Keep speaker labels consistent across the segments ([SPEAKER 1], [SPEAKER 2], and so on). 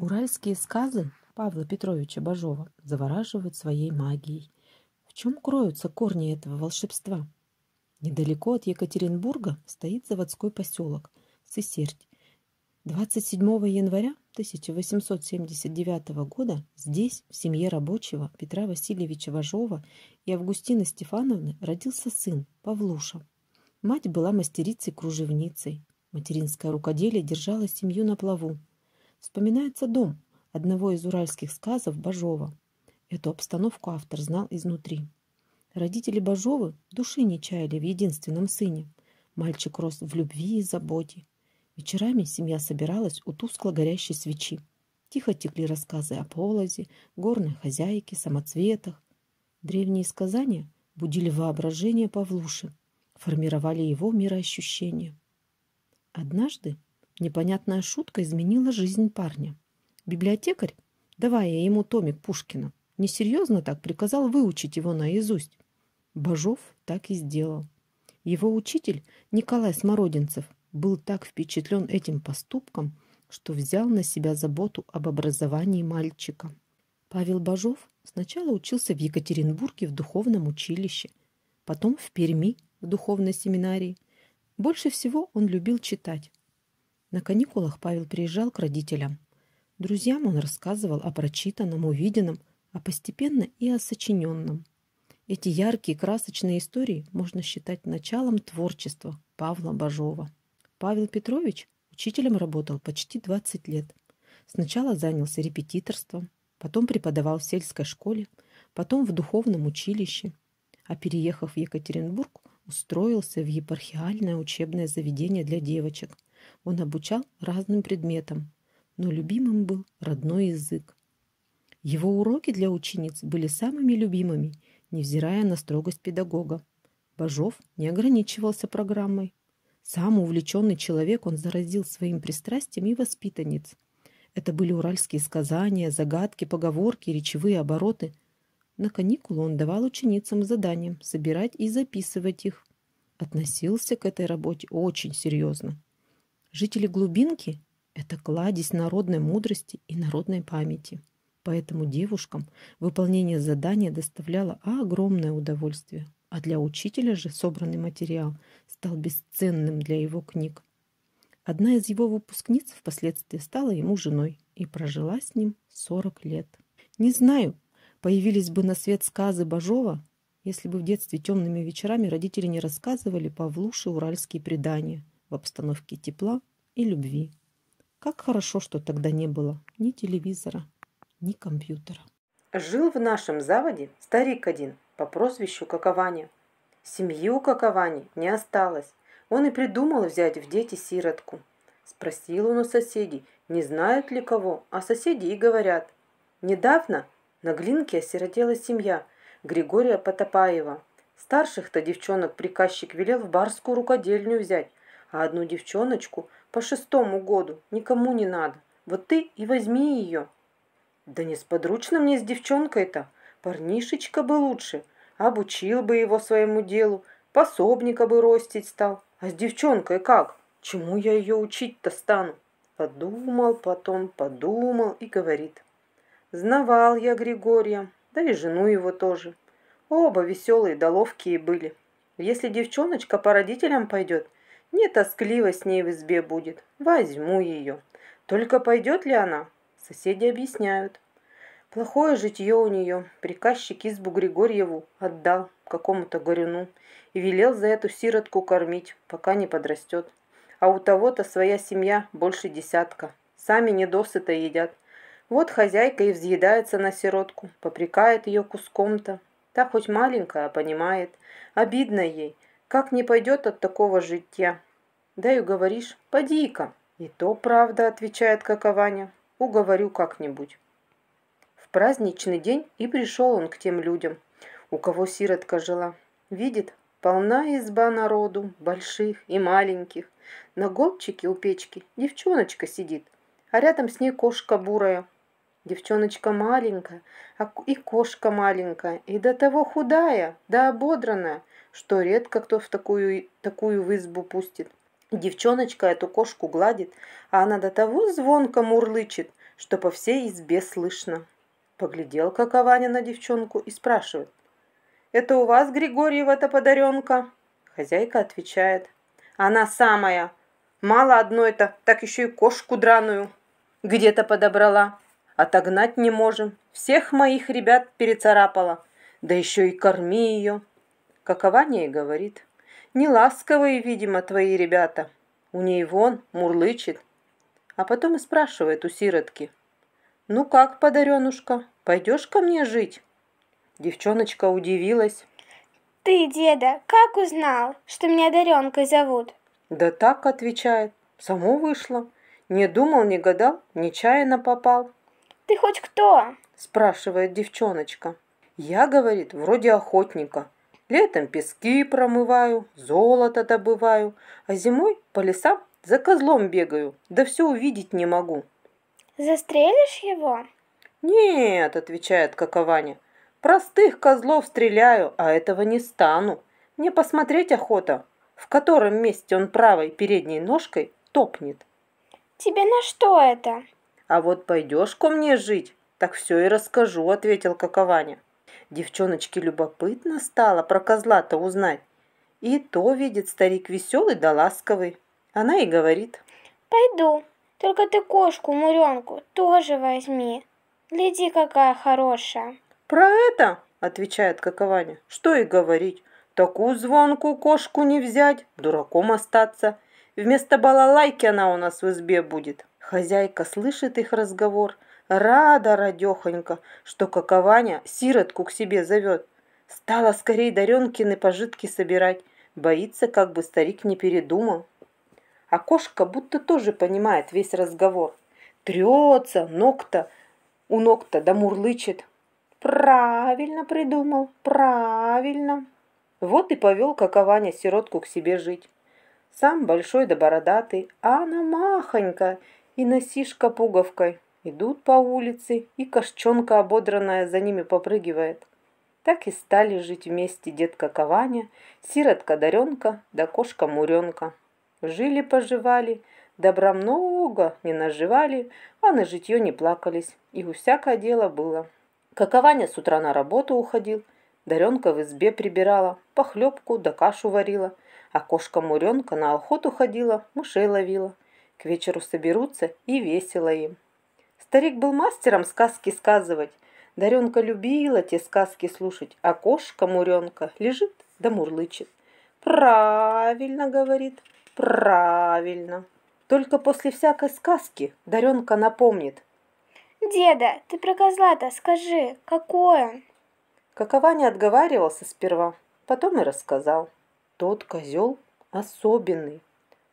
[SPEAKER 1] Уральские сказы Павла Петровича Бажова завораживают своей магией. В чем кроются корни этого волшебства? Недалеко от Екатеринбурга стоит заводской поселок Сысерть. 27 января 1879 года здесь, в семье рабочего Петра Васильевича Важова и Августины Стефановны, родился сын Павлуша. Мать была мастерицей-кружевницей. Материнское рукоделие держало семью на плаву, Вспоминается дом одного из уральских сказов Бажова. Эту обстановку автор знал изнутри. Родители Бажовы души не чаяли в единственном сыне. Мальчик рос в любви и заботе. Вечерами семья собиралась у тускло горящей свечи. Тихо текли рассказы о полозе, горной хозяйке, самоцветах. Древние сказания будили воображение Павлуши, формировали его мироощущение. Однажды Непонятная шутка изменила жизнь парня. Библиотекарь, давая ему томик Пушкина, несерьезно так приказал выучить его наизусть. Бажов так и сделал. Его учитель Николай Смородинцев был так впечатлен этим поступком, что взял на себя заботу об образовании мальчика. Павел Бажов сначала учился в Екатеринбурге в духовном училище, потом в Перми в духовной семинарии. Больше всего он любил читать. На каникулах Павел приезжал к родителям. Друзьям он рассказывал о прочитанном, увиденном, а постепенно и о сочиненном. Эти яркие, красочные истории можно считать началом творчества Павла Бажова. Павел Петрович учителем работал почти 20 лет. Сначала занялся репетиторством, потом преподавал в сельской школе, потом в духовном училище, а переехав в Екатеринбург, устроился в епархиальное учебное заведение для девочек – он обучал разным предметам, но любимым был родной язык. Его уроки для учениц были самыми любимыми, невзирая на строгость педагога. Бажов не ограничивался программой. Сам увлеченный человек он заразил своим пристрастием и воспитанниц. Это были уральские сказания, загадки, поговорки, речевые обороты. На каникулы он давал ученицам задания собирать и записывать их. Относился к этой работе очень серьезно. Жители глубинки — это кладезь народной мудрости и народной памяти. Поэтому девушкам выполнение задания доставляло огромное удовольствие, а для учителя же собранный материал стал бесценным для его книг. Одна из его выпускниц впоследствии стала ему женой и прожила с ним 40 лет. Не знаю, появились бы на свет сказы Бажова, если бы в детстве темными вечерами родители не рассказывали Павлуше уральские предания в обстановке тепла и любви. Как хорошо, что тогда не было ни телевизора, ни компьютера. Жил в нашем заводе старик один по прозвищу Какованя. Семью Каковани не осталось. Он и придумал взять в дети сиротку. Спросил он у соседей, не знают ли кого, а соседи и говорят. Недавно на Глинке осиротела семья Григория Потопаева. Старших-то девчонок приказчик велел в барскую рукодельню взять, а одну девчоночку по шестому году никому не надо. Вот ты и возьми ее». «Да не с подручным мне с девчонкой-то. Парнишечка бы лучше. Обучил бы его своему делу, пособника бы ростить стал. А с девчонкой как? Чему я ее учить-то стану?» Подумал потом, подумал и говорит. «Знавал я Григория, да и жену его тоже. Оба веселые да ловкие были. Если девчоночка по родителям пойдет – мне тоскливо с ней в избе будет. Возьму ее. Только пойдет ли она? Соседи объясняют. Плохое житье у нее. Приказчик избу Григорьеву отдал какому-то горюну и велел за эту сиротку кормить, пока не подрастет. А у того-то своя семья больше десятка. Сами недосыто едят. Вот хозяйка и взъедается на сиротку, попрекает ее куском-то. Та хоть маленькая, а понимает. Обидно ей. Как не пойдет от такого житья? Да и говоришь, поди-ка. И то правда, отвечает какованя, уговорю как-нибудь. В праздничный день и пришел он к тем людям, у кого сиротка жила. Видит, полна изба народу, больших и маленьких. На голчике у печки девчоночка сидит, а рядом с ней кошка бурая. Девчоночка маленькая, а и кошка маленькая, и до того худая, да ободранная, что редко кто в такую, такую в избу пустит. Девчоночка эту кошку гладит, а она до того звонко мурлычет, что по всей избе слышно. Поглядел Какованя на девчонку и спрашивает. «Это у вас, Григорьева-то подаренка?» Хозяйка отвечает. «Она самая. Мало одной-то, так еще и кошку драную где-то подобрала. Отогнать не можем. Всех моих ребят перецарапала. Да еще и корми ее» какова ней говорит. ласковые, видимо, твои ребята. У ней вон мурлычет. А потом и спрашивает у сиротки. Ну как, подаренушка, пойдешь ко мне жить? Девчоночка удивилась.
[SPEAKER 2] Ты, деда, как узнал, что меня Даренкой зовут?
[SPEAKER 1] Да так, отвечает, само вышло. Не думал, не гадал, нечаянно попал.
[SPEAKER 2] Ты хоть кто?
[SPEAKER 1] Спрашивает девчоночка. Я, говорит, вроде охотника. Летом пески промываю, золото добываю, а зимой по лесам за козлом бегаю, да все увидеть не могу.
[SPEAKER 2] Застрелишь его?
[SPEAKER 1] Нет, отвечает какованя. Простых козлов стреляю, а этого не стану. Мне посмотреть охота, в котором месте он правой передней ножкой топнет.
[SPEAKER 2] Тебе на что это?
[SPEAKER 1] А вот пойдешь ко мне жить, так все и расскажу, ответил какованя. Девчоночке любопытно стало про козла-то узнать. И то видит старик веселый да ласковый. Она и говорит.
[SPEAKER 2] «Пойду, только ты кошку-муренку тоже возьми. Гляди, какая хорошая».
[SPEAKER 1] «Про это?» – отвечает какованя. «Что и говорить. Такую звонку кошку не взять, дураком остаться. Вместо балалайки она у нас в избе будет». Хозяйка слышит их разговор – Рада, радехонька, что какованя сиротку к себе зовет. Стала скорее Даренкины пожитки собирать. Боится, как бы старик не передумал. А кошка будто тоже понимает весь разговор. Трется, ног-то, у ног-то да мурлычет. Правильно придумал, правильно. Вот и повел какованя сиротку к себе жить. Сам большой да бородатый, а она махонька и носишка пуговкой. Идут по улице, и кошчонка ободранная за ними попрыгивает. Так и стали жить вместе детка Кованя, сиротка Даренка да кошка Муренка. Жили-поживали, добра много не наживали, а на житье не плакались, и у всякое дело было. Какованя с утра на работу уходил, Даренка в избе прибирала, похлебку да кашу варила, а кошка-муренка на охоту ходила, мышей ловила. К вечеру соберутся и весело им. Старик был мастером сказки сказывать. Даренка любила те сказки слушать, а кошка-муренка лежит да мурлычет. «Правильно, — говорит, — правильно». Только после всякой сказки Даренка напомнит.
[SPEAKER 2] «Деда, ты про козла-то скажи, какой он?» Какова
[SPEAKER 1] не отговаривался сперва, потом и рассказал. Тот козел особенный.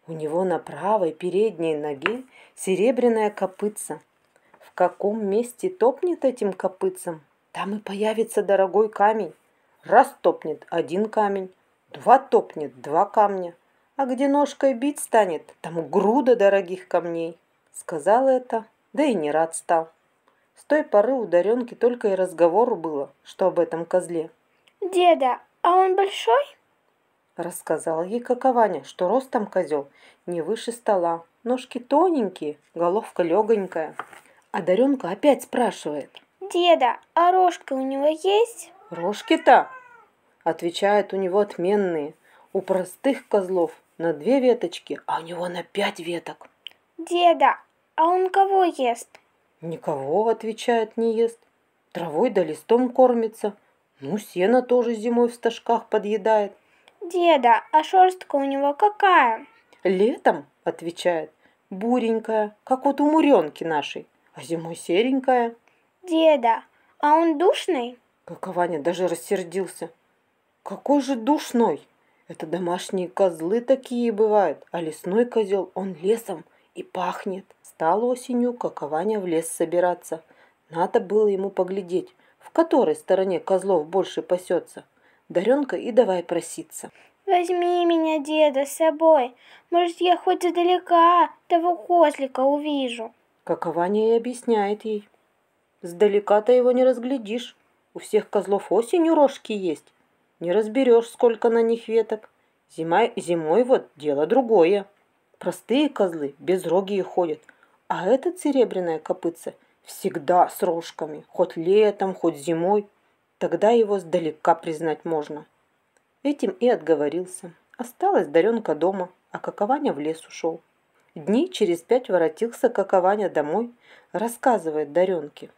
[SPEAKER 1] У него на правой передней ноге серебряная копытца, каком месте топнет этим копытцем, там и появится дорогой камень. Раз топнет один камень, два топнет два камня. А где ножкой бить станет, там груда дорогих камней. Сказал это, да и не рад стал. С той поры у Даренки только и разговору было, что об этом козле.
[SPEAKER 2] «Деда, а он большой?»
[SPEAKER 1] Рассказал ей какованя, что ростом козел не выше стола, ножки тоненькие, головка легонькая. А Даренка опять спрашивает.
[SPEAKER 2] «Деда, а рожка у него есть?»
[SPEAKER 1] «Рожки-то?» Отвечают у него отменные. У простых козлов на две веточки, а у него на пять веток. «Деда, а он кого ест?» «Никого, — отвечает, — не ест. Травой да листом кормится. Ну, сено тоже зимой в стажках подъедает». «Деда, а шерстка у него какая?» «Летом, — отвечает, — буренькая, как вот у муренки нашей а зимой серенькая. Деда, а он душный? Как Ваня даже рассердился. Какой же душной? Это домашние козлы такие бывают, а лесной козел, он лесом и пахнет. Стало осенью как Ваня в лес собираться. Надо было ему поглядеть, в которой стороне козлов больше пасется. Даренка и давай проситься.
[SPEAKER 2] Возьми меня, деда, с собой. Может, я хоть издалека того козлика увижу
[SPEAKER 1] как и объясняет ей. Сдалека-то его не разглядишь. У всех козлов осенью рожки есть. Не разберешь, сколько на них веток. Зима, зимой вот дело другое. Простые козлы без безрогие ходят, а этот серебряная копытца всегда с рожками, хоть летом, хоть зимой. Тогда его сдалека признать можно. Этим и отговорился. Осталась Даренка дома, а Какованя в лес ушел. Дней через пять воротился Какованя домой, рассказывает Даренке.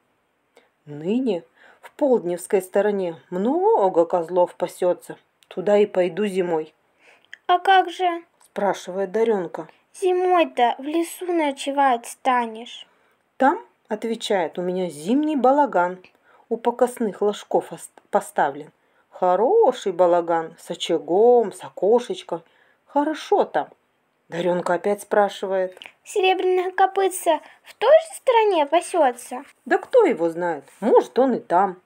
[SPEAKER 1] Ныне в полдневской стороне много козлов пасется. Туда и пойду зимой.
[SPEAKER 2] А как же?
[SPEAKER 1] Спрашивает Даренка.
[SPEAKER 2] Зимой-то в лесу ночевать станешь. Там,
[SPEAKER 1] отвечает, у меня зимний балаган у покосных ложков поставлен. Хороший балаган с очагом, с окошечком. Хорошо там. Даренка опять спрашивает.
[SPEAKER 2] Серебряная копытца в той же стороне пасется?
[SPEAKER 1] Да кто его знает? Может, он и там.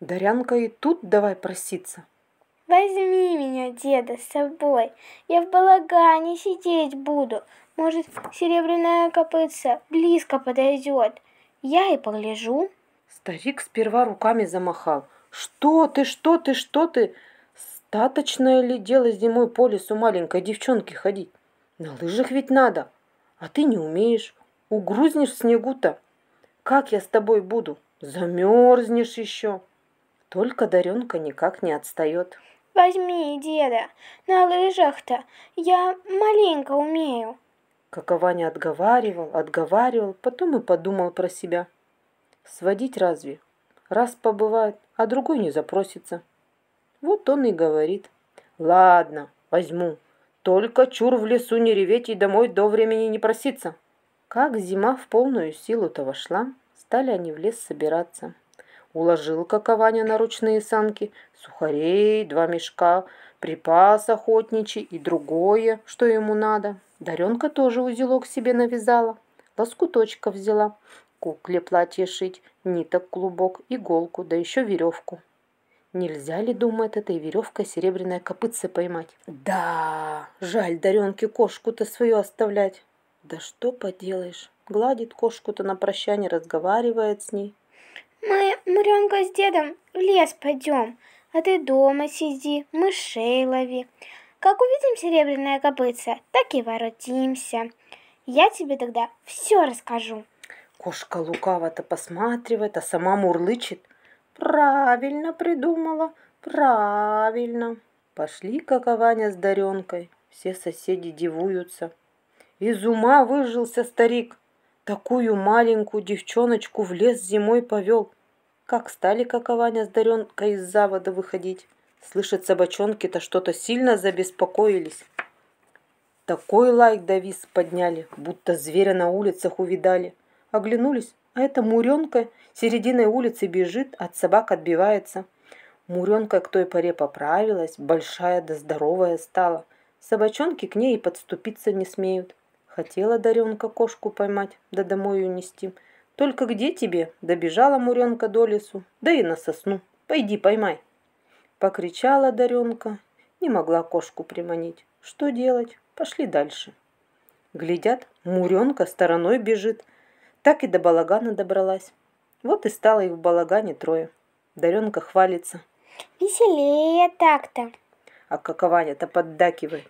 [SPEAKER 1] Дарянка и тут давай проситься.
[SPEAKER 2] Возьми меня, деда, с собой. Я в балагане сидеть буду. Может, серебряная копытца близко подойдет. Я и погляжу.
[SPEAKER 1] Старик сперва руками замахал. Что ты, что ты, что ты? Статочное ли дело зимой по лесу маленькой девчонки ходить? На лыжах ведь надо, а ты не умеешь. Угрузнешь в снегу-то. Как я с тобой буду? Замерзнешь еще. Только Даренка никак не отстает.
[SPEAKER 2] Возьми, деда, на лыжах-то я маленько умею.
[SPEAKER 1] Какова не отговаривал, отговаривал, потом и подумал про себя. Сводить разве? Раз побывает, а другой не запросится. Вот он и говорит. Ладно, возьму. Только чур в лесу не реветь и домой до времени не проситься. Как зима в полную силу-то вошла, стали они в лес собираться. Уложил какованя на ручные санки сухарей, два мешка, припас охотничий и другое, что ему надо. Даренка тоже узелок себе навязала, лоскуточка взяла, кукле платье шить, ниток клубок, иголку, да еще веревку. Нельзя ли, думает, этой веревкой серебряное копытце поймать? Да, жаль Даренке кошку-то свою оставлять. Да что поделаешь, гладит кошку-то на прощание, разговаривает с ней.
[SPEAKER 2] Мы, Муренка, с дедом в лес пойдем, а ты дома сиди, мышей лови. Как увидим серебряное копытце, так и воротимся. Я тебе тогда все расскажу.
[SPEAKER 1] Кошка лукаво-то посматривает, а сама мурлычет.
[SPEAKER 2] Правильно придумала,
[SPEAKER 1] правильно. Пошли, как с Даренкой. Все соседи дивуются. Из ума выжился старик. Такую маленькую девчоночку в лес зимой повел. Как стали, как с Даренкой из завода выходить. Слышат собачонки-то что-то сильно забеспокоились. Такой лайк да виз подняли, будто зверя на улицах увидали. Оглянулись, а эта муренка серединой улицы бежит, от собак отбивается. Муренка к той поре поправилась, большая да здоровая стала. Собачонки к ней и подступиться не смеют. Хотела Даренка кошку поймать, да домой унести. Только где тебе? Добежала Муренка до лесу, да и на сосну. Пойди поймай. Покричала Даренка, не могла кошку приманить. Что делать? Пошли дальше. Глядят, Муренка стороной бежит, так и до балагана добралась. Вот и стало их в балагане трое. Даренка хвалится.
[SPEAKER 2] Веселее так-то.
[SPEAKER 1] А как то поддакивает.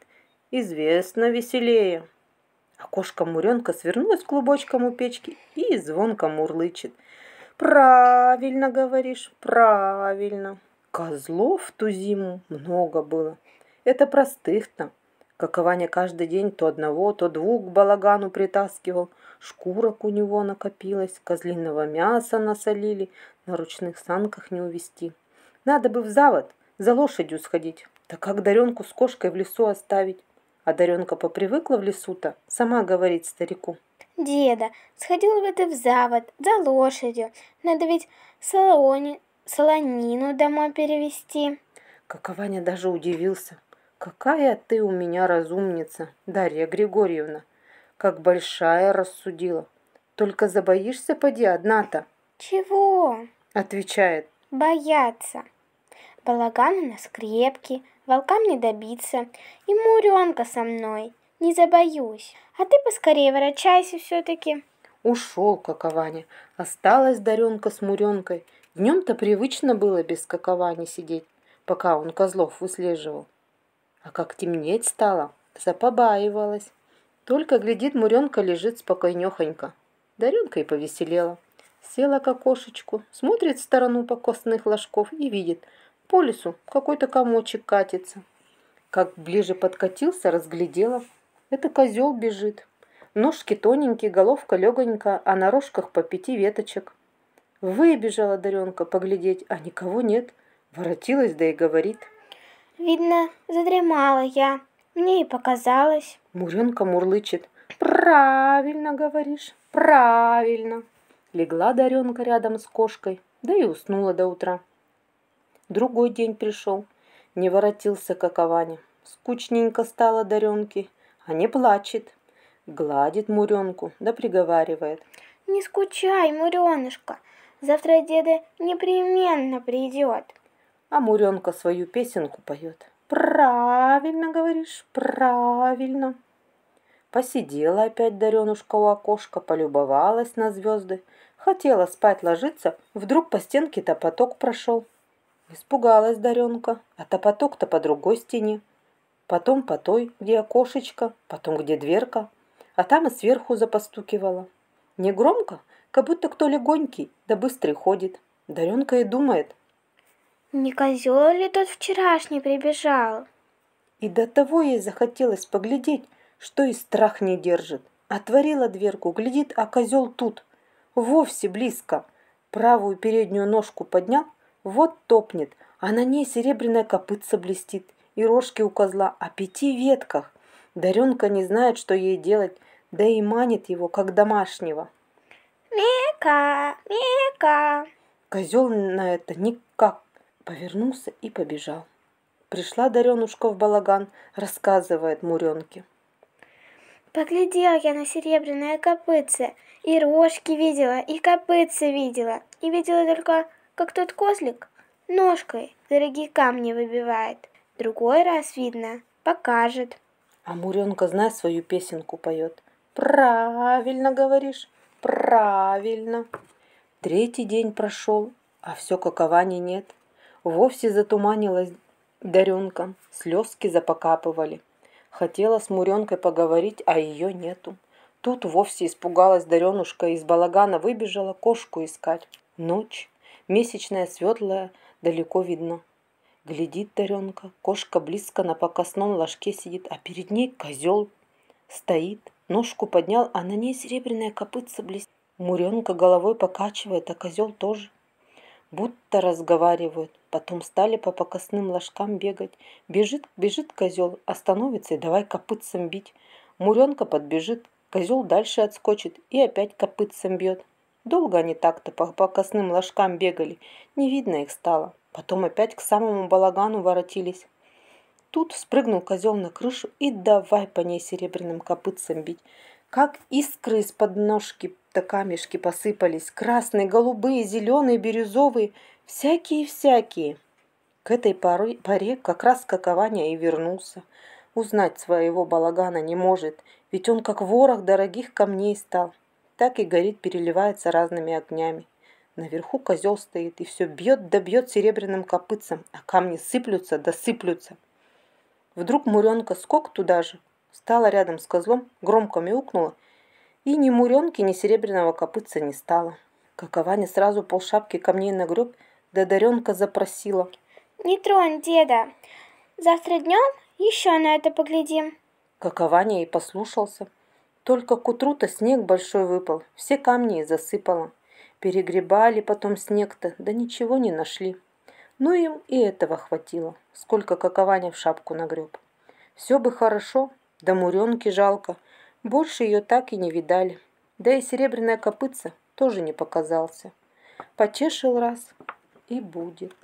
[SPEAKER 1] Известно веселее. А кошка-муренка свернулась клубочком у печки и звонко мурлычет. Правильно говоришь, правильно. Козлов в ту зиму много было. Это простых-то как Ваня каждый день то одного, то двух к балагану притаскивал. Шкурок у него накопилось, козлиного мяса насолили, на ручных санках не увести. Надо бы в завод за лошадью сходить, да как Даренку с кошкой в лесу оставить. А Даренка попривыкла в лесу-то, сама говорит старику.
[SPEAKER 2] «Деда, сходил бы ты в завод за лошадью, надо ведь солони, солонину домой перевезти.
[SPEAKER 1] Как даже удивился. «Какая ты у меня разумница, Дарья Григорьевна! Как большая рассудила! Только забоишься, поди одна-то!»
[SPEAKER 2] «Чего?»
[SPEAKER 1] — отвечает.
[SPEAKER 2] «Бояться! Балаган у нас крепкий, волкам не добиться, и муренка со мной, не забоюсь. А ты поскорее ворочайся все-таки!»
[SPEAKER 1] Ушел какованя. Осталась Даренка с Муренкой. Днем-то привычно было без каковани сидеть, пока он козлов выслеживал. А как темнеть стало, запобаивалась. Только, глядит, Муренка лежит спокойнехонько. Даренка и повеселела. Села к окошечку, смотрит в сторону покосных ложков и видит. По лесу какой-то комочек катится. Как ближе подкатился, разглядела. Это козел бежит. Ножки тоненькие, головка легонькая, а на рожках по пяти веточек. Выбежала Даренка поглядеть, а никого нет. Воротилась, да и говорит –
[SPEAKER 2] Видно, задремала я. Мне и показалось. Муренка мурлычет. Правильно говоришь, правильно.
[SPEAKER 1] Легла Даренка рядом с кошкой, да и уснула до утра. Другой день пришел, не воротился как Аваня. Скучненько стало Даренке, а не плачет. Гладит Муренку, да приговаривает.
[SPEAKER 2] Не скучай, Муренушка, завтра деда непременно придет а
[SPEAKER 1] Муренка свою песенку поет.
[SPEAKER 2] «Правильно говоришь, правильно!»
[SPEAKER 1] Посидела опять Даренушка у окошка, полюбовалась на звезды. Хотела спать ложиться, вдруг по стенке топоток прошел. Испугалась Даренка, а топоток-то по другой стене. Потом по той, где окошечко, потом где дверка, а там и сверху запостукивала. Не громко, как будто кто легонький, да быстрый ходит. Даренка и думает,
[SPEAKER 2] не козел ли тот вчерашний прибежал?
[SPEAKER 1] И до того ей захотелось поглядеть, что и страх не держит. Отворила дверку, глядит, а козел тут. Вовсе близко. Правую переднюю ножку поднял, вот топнет, а на ней серебряная копытца блестит, и рожки у козла о пяти ветках. Даренка не знает, что ей делать, да и манит его, как домашнего. «Мика! Мика!» Козел на это никак Повернулся и побежал. Пришла Даренушка в балаган, рассказывает Муренке.
[SPEAKER 2] Поглядела я на серебряное копытце, и рожки видела, и копытце видела, и видела только, как тот козлик ножкой дорогие камни выбивает. Другой раз видно, покажет.
[SPEAKER 1] А Муренка, зная свою песенку поет.
[SPEAKER 2] Правильно говоришь, правильно.
[SPEAKER 1] Третий день прошел, а все какования нет. Вовсе затуманилась Даренка, слезки запокапывали. Хотела с Муренкой поговорить, а ее нету. Тут вовсе испугалась Даренушка, из балагана выбежала кошку искать. Ночь, месячная светлая, далеко видно. Глядит Даренка, кошка близко на покосном ложке сидит, а перед ней козел стоит. Ножку поднял, а на ней серебряная копытца блестит. Муренка головой покачивает, а козел тоже – будто разговаривают. Потом стали по покосным ложкам бегать. Бежит, бежит козел, остановится и давай копытцем бить. Муренка подбежит, козел дальше отскочит и опять копытцем бьет. Долго они так-то по покосным ложкам бегали, не видно их стало. Потом опять к самому балагану воротились. Тут спрыгнул козел на крышу и давай по ней серебряным копытцем бить как искры из-под ножки до камешки посыпались, красные, голубые, зеленые, бирюзовые, всякие-всякие. К этой поры, паре как раз какование и вернулся. Узнать своего балагана не может, ведь он как ворох дорогих камней стал. Так и горит, переливается разными огнями. Наверху козел стоит и все бьет да бьет серебряным копытцем, а камни сыплются да сыплются. Вдруг Муренка скок туда же, встала рядом с козлом, громко мяукнула, и ни муренки, ни серебряного копытца не стало. Какованя сразу полшапки камней нагреб, да Даренка запросила.
[SPEAKER 2] «Не тронь, деда. Завтра днем еще на это поглядим».
[SPEAKER 1] Какованя и послушался. Только к утру-то снег большой выпал, все камни и засыпало. Перегребали потом снег-то, да ничего не нашли. Ну им и этого хватило, сколько какованя в шапку нагреб. Все бы хорошо, да Муренки жалко. Больше ее так и не видали. Да и серебряная копытца тоже не показался. Почешил раз и будет.